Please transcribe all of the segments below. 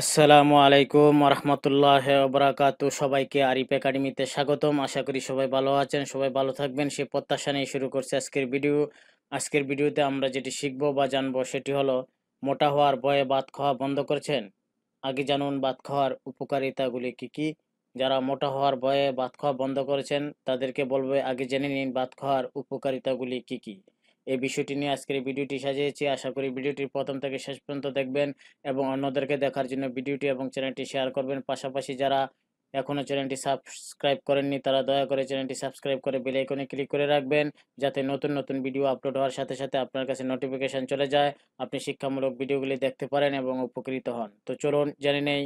আসসালামু আলাইকুম রহমতুল্লাহ বরাকাতু সবাইকে আরিফ একাডেমিতে স্বাগতম আশা করি সবাই ভালো আছেন সবাই ভালো থাকবেন সে প্রত্যাশা নিয়ে শুরু করছে আজকের ভিডিও আজকের ভিডিওতে আমরা যেটি শিখবো বা জানবো সেটি হলো মোটা হওয়ার ভয়ে বাদ খাওয়া বন্ধ করেছেন আগে জানুন ভাত খাওয়ার উপকারিতাগুলি কি কি যারা মোটা হওয়ার ভয়ে ভাত খাওয়া বন্ধ করেছেন তাদেরকে বলবে আগে জেনে নিন ভাত খাওয়ার উপকারিতাগুলি কি কী এই বিষয়টি নিয়ে আজকের ভিডিওটি সাজিয়েছি আশা করি ভিডিওটি প্রথম থেকে শেষ পর্যন্ত দেখবেন এবং অন্যদেরকে দেখার জন্য ভিডিওটি এবং চ্যানেলটি শেয়ার করবেন পাশাপাশি যারা এখনও চ্যানেলটি সাবস্ক্রাইব করেননি তারা দয়া করে চ্যানেলটি সাবস্ক্রাইব করে বেল আইকনে ক্লিক করে রাখবেন যাতে নতুন নতুন ভিডিও আপলোড হওয়ার সাথে সাথে আপনার কাছে নোটিফিকেশান চলে যায় আপনি শিক্ষামূলক ভিডিওগুলি দেখতে পারেন এবং উপকৃত হন তো চলুন জেনে নেই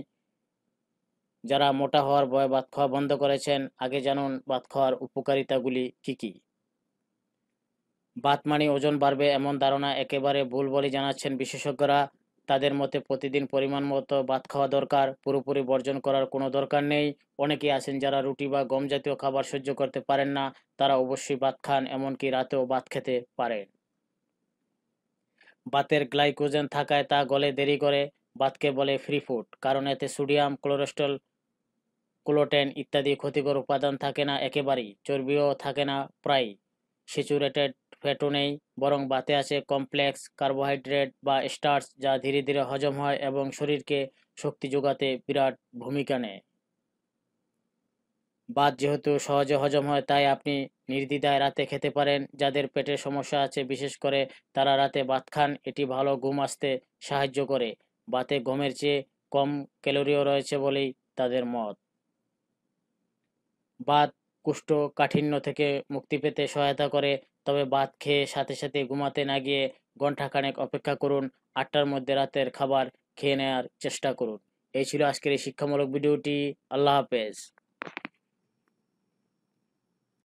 যারা মোটা হওয়ার ভয়ে ভাত খাওয়া বন্ধ করেছেন আগে জানুন ভাত খাওয়ার উপকারিতাগুলি কী কী বাতমানি ওজন বাড়বে এমন ধারণা একেবারে ভুল বলে জানাচ্ছেন বিশেষজ্ঞরা তাদের মতে প্রতিদিন পরিমাণ মতো ভাত খাওয়া দরকার পুরোপুরি বর্জন করার কোনো দরকার নেই অনেকেই আছেন যারা রুটি বা গম জাতীয় খাবার সহ্য করতে পারেন না তারা অবশ্যই ভাত খান এমনকি রাতেও ভাত খেতে পারেন বাতের গ্লাইকোজেন থাকায় তা গলে দেরি করে বাতকে বলে ফ্রি ফুড কারণ এতে সোডিয়াম ক্লোরেস্ট্রল ক্লোটেন ইত্যাদি ক্ষতিকর উপাদান থাকে না একেবারেই চর্বিও থাকে না প্রায় স্যাচুরেটেড ফ্যাটও নেই বরং বাতে আছে কমপ্লেক্স কার্বোহাইড্রেট বা স্টার্চ যা ধীরে ধীরে হজম হয় এবং শরীরকে শক্তি যোগাতে বিরাট ভূমিকা নেয় বাত যেহেতু সহজে হজম হয় তাই আপনি নির্দ্বিধায় রাতে খেতে পারেন যাদের পেটের সমস্যা আছে বিশেষ করে তারা রাতে বাত খান এটি ভালো ঘুম আসতে সাহায্য করে বাতে ঘুমের চেয়ে কম ক্যালোরিও রয়েছে বলেই তাদের মত বাত কুষ্ঠ কাঠিন্য থেকে মুক্তি পেতে সহায়তা করে তবে ভাত খেয়ে সাথে সাথে ঘুমাতে না গিয়ে ঘণ্টাখানেক অপেক্ষা করুন আটটার মধ্যে রাতের খাবার খেয়ে নেওয়ার চেষ্টা করুন এই ছিল আজকের এই শিক্ষামূলক ভিডিওটি আল্লাহ হাফেজ